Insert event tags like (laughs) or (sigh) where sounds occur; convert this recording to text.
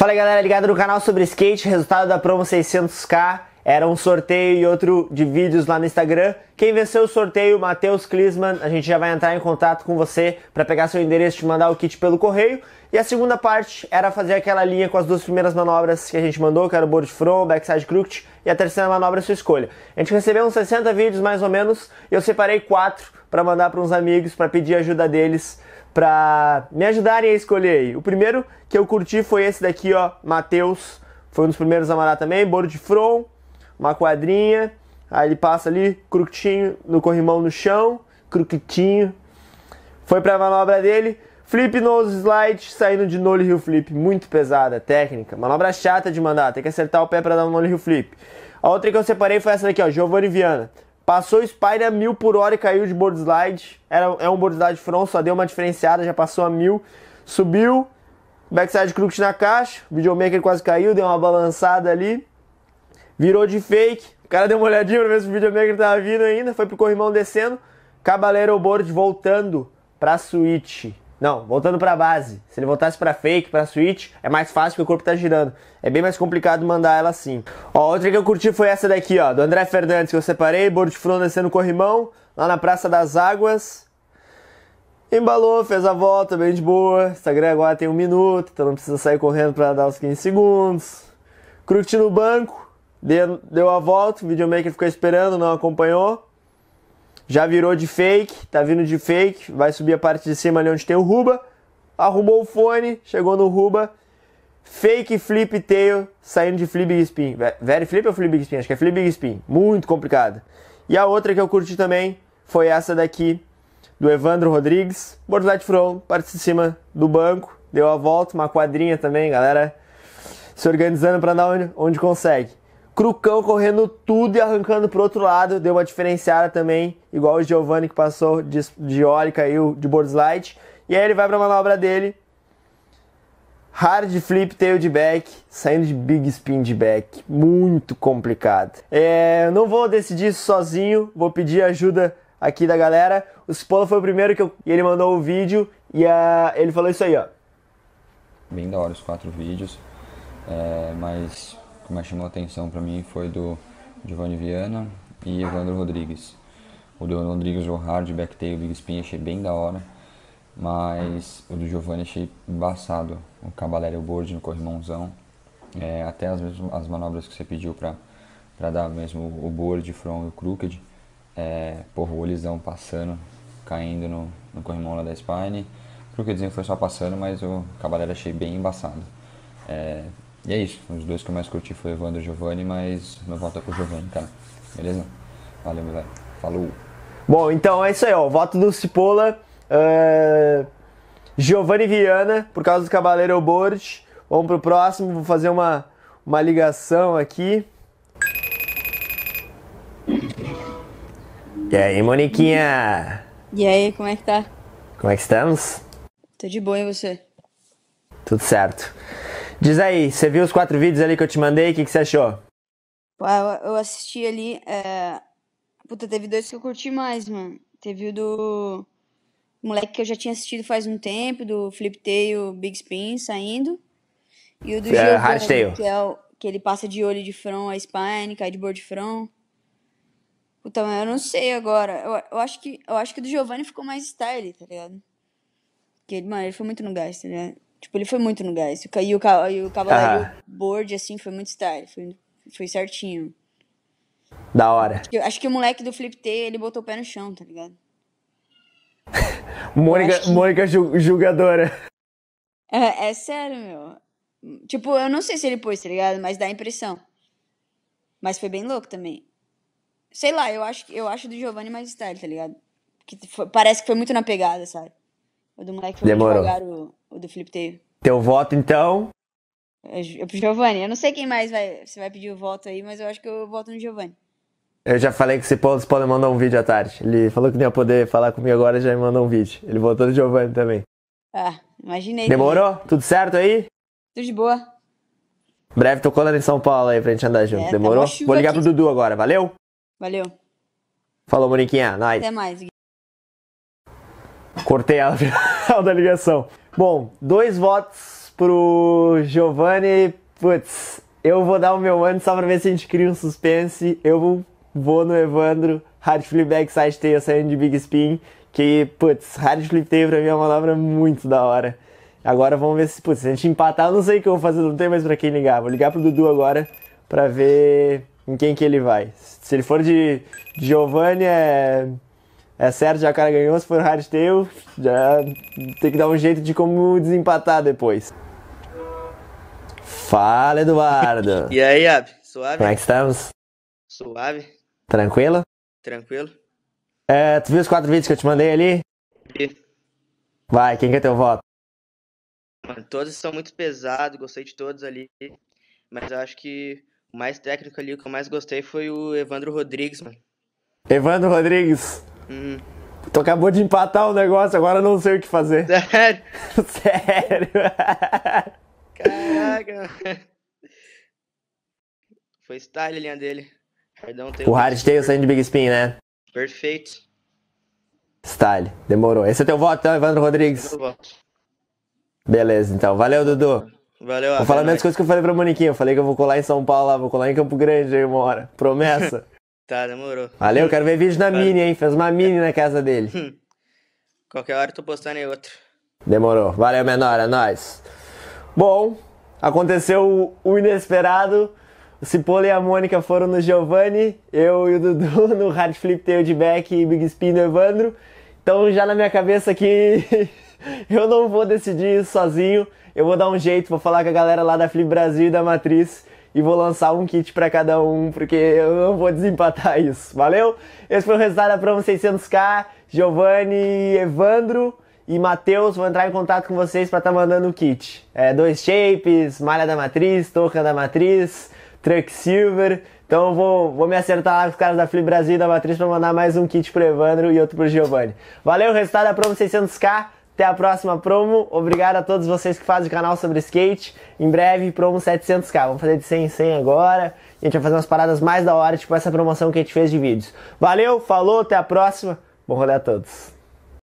Fala galera ligada no canal sobre skate, resultado da promo 600k era um sorteio e outro de vídeos lá no Instagram. Quem venceu o sorteio, Matheus Klisman, a gente já vai entrar em contato com você para pegar seu endereço e te mandar o kit pelo correio. E a segunda parte era fazer aquela linha com as duas primeiras manobras que a gente mandou, que era o board front, backside crooked, e a terceira manobra sua escolha. A gente recebeu uns 60 vídeos mais ou menos, e eu separei quatro para mandar para uns amigos para pedir a ajuda deles para me ajudarem a escolher. O primeiro que eu curti foi esse daqui, ó, Matheus. Foi um dos primeiros a marar também, bolo de front, uma quadrinha. Aí ele passa ali, crutinho no corrimão no chão, crutinho. Foi para a manobra dele, flip nose slide, saindo de nole hill flip, muito pesada, técnica. Manobra chata de mandar, tem que acertar o pé para dar um nole hill flip. A outra que eu separei foi essa daqui, ó, Giovanni Viana. Passou o Spyder a mil por hora e caiu de board slide. Era, é um board slide front, só deu uma diferenciada, já passou a mil. Subiu, backside crux na caixa. O videomaker quase caiu, deu uma balançada ali. Virou de fake. O cara deu uma olhadinha pra ver se o videomaker tava vindo ainda. Foi pro corrimão descendo. Cabaleiro board voltando pra suíte. Não, voltando para base. Se ele voltasse para fake, para switch, é mais fácil que o corpo tá girando. É bem mais complicado mandar ela assim. Ó, outra que eu curti foi essa daqui, ó, do André Fernandes que eu separei, bordo de front descendo corrimão, lá na Praça das Águas. Embalou, fez a volta, bem de boa. Instagram agora tem um minuto, então não precisa sair correndo para dar os 15 segundos. Curti no banco, deu, deu a volta, o videomaker ficou esperando, não acompanhou já virou de fake, tá vindo de fake, vai subir a parte de cima ali onde tem o Ruba, arrumou o fone, chegou no Ruba, fake flip tail, saindo de flip big spin, very flip ou flip big spin? Acho que é flip big spin, muito complicado. E a outra que eu curti também foi essa daqui, do Evandro Rodrigues, Bordelete front, parte de cima do banco, deu a volta, uma quadrinha também, galera se organizando para dar onde, onde consegue. Crucão correndo tudo e arrancando pro outro lado, deu uma diferenciada também, igual o Giovanni que passou de, de óleo e caiu de board slide. E aí ele vai pra manobra dele. Hard flip tail de back, saindo de big spin de back. Muito complicado. É, não vou decidir isso sozinho, vou pedir ajuda aqui da galera. O Cipolla foi o primeiro que eu, ele mandou o vídeo e a, ele falou isso aí, ó. Bem da hora os quatro vídeos, é, mas que mais chamou atenção para mim foi do Giovanni Viana e Evandro Rodrigues. O do Evandro Rodrigues jogou hard, backtail, big spin, achei bem da hora. Mas o do Giovanni achei embaçado. O Cavalério Board no corrimãozão. É, até as, mesmas, as manobras que você pediu para dar mesmo o board, from e o crooked. É, porra, o olizão passando, caindo no, no corrimão lá da Spine. O crookedzinho foi só passando, mas o Cavalério achei bem embaçado. É, e é isso. Os dois que eu mais curti foi Evandro e Giovanni, mas meu voto é pro Giovanni, cara. Beleza? Valeu, meu velho. Falou. Bom, então é isso aí, ó. voto do Cipolla. Uh... Giovanni Viana, por causa do Cavaleiro Borges. Vamos pro próximo, vou fazer uma, uma ligação aqui. E aí, Moniquinha? E aí, como é que tá? Como é que estamos? Tô de boa, e você? Tudo certo. Diz aí, você viu os quatro vídeos ali que eu te mandei? O que, que você achou? Eu assisti ali. É... Puta, teve dois que eu curti mais, mano. Teve o do moleque que eu já tinha assistido faz um tempo, do Flip Tail Big Spin saindo. E o do é, Gio, que, é o... que ele passa de olho de front a spine, cai de board front. Puta, mas eu não sei agora. Eu, eu, acho que, eu acho que o do Giovanni ficou mais style, tá ligado? Porque, mano, ele foi muito no gás, tá ligado? Tipo, ele foi muito no gás. E o, e o Cavaleiro ah. Board, assim, foi muito style. Foi, foi certinho. Da hora. acho que o moleque do Flip T, ele botou o pé no chão, tá ligado? (laughs) Mônica, que... Mônica julgadora. É, é, sério, meu. Tipo, eu não sei se ele pôs, tá ligado? Mas dá a impressão. Mas foi bem louco também. Sei lá, eu acho, eu acho do Giovanni mais style, tá ligado? Que foi, parece que foi muito na pegada, sabe? O do moleque foi Demorou. devagar, o, o do Felipe teve. Teu voto, então? Eu, é é pro Giovanni. Eu não sei quem mais vai, você vai pedir o voto aí, mas eu acho que eu voto no Giovanni. Eu já falei que esse podem pode mandar um vídeo à tarde. Ele falou que não ia poder falar comigo agora e já me mandou um vídeo. Ele votou no Giovanni também. Ah, imaginei. Demorou? Tudo certo aí? Tudo de boa. Breve tô colando em São Paulo aí pra gente andar é, junto. É, Demorou? Tá Vou ligar aqui. pro Dudu agora, valeu? Valeu. Falou, Moniquinha. Nice. Até mais. Cortei ela final da ligação. Bom, dois votos pro Giovanni. Putz, eu vou dar o meu ano só pra ver se a gente cria um suspense. Eu vou no Evandro, hard flip backside tail saindo de big spin. Que, putz, hard flip tail pra mim é uma palavra muito da hora. Agora vamos ver se, putz, se a gente empatar, eu não sei o que eu vou fazer, não tem mais pra quem ligar. Vou ligar pro Dudu agora pra ver em quem que ele vai. Se ele for de Giovanni é é certo, já o cara ganhou, se for hardtail, já tem que dar um jeito de como desempatar depois. Fala, Eduardo. (laughs) e aí, Ab, suave? Como é que estamos? Suave. Tranquilo? Tranquilo. É, tu viu os quatro vídeos que eu te mandei ali? Vi. Vai, quem que é teu voto? Mano, todos são muito pesados, gostei de todos ali. Mas eu acho que o mais técnico ali, o que eu mais gostei foi o Evandro Rodrigues, mano. Evandro Rodrigues? Hum. Tu acabou de empatar o negócio, agora não sei o que fazer. (laughs) Sério? Sério. Caraca. Foi style a linha dele. Hardão tem o hard tail saindo de Big Spin, né? Perfeito. Style, demorou. Esse é teu voto, então, Evandro Rodrigues. Eu voto. Beleza, então. Valeu, Dudu. Valeu, Vou falar a mesma coisa que eu falei pra Moniquinha. Eu falei que eu vou colar em São Paulo, vou colar em Campo Grande aí uma hora. Promessa. (laughs) Tá, demorou. Valeu, quero ver vídeo da Valeu. mini, hein? Fez uma mini na casa dele. (laughs) Qualquer hora eu tô postando em outro. Demorou. Valeu, menor, é nóis. Bom, aconteceu o inesperado. O Cipolla e a Mônica foram no Giovanni, eu e o Dudu (laughs) no Hard Flip Tail de Back e Big Spin do Evandro. Então já na minha cabeça que (laughs) eu não vou decidir isso sozinho, eu vou dar um jeito, vou falar com a galera lá da Flip Brasil e da Matriz e vou lançar um kit para cada um, porque eu não vou desempatar (laughs) isso. Valeu? Esse foi o resultado da promo 600k. Giovanni, Evandro e Matheus vão entrar em contato com vocês para estar tá mandando o kit. É, dois shapes, malha da matriz, touca da matriz, truck silver. Então vou, vou me acertar lá com os caras da Flip Brasil e da Matriz para mandar mais um kit pro Evandro e outro pro Giovanni. Valeu, resultado da promo 600k. Até a próxima promo. Obrigado a todos vocês que fazem o canal sobre skate. Em breve, promo 700k. Vamos fazer de 100 em 100 agora. A gente vai fazer umas paradas mais da hora, tipo essa promoção que a gente fez de vídeos. Valeu, falou, até a próxima. Bom rolê a todos.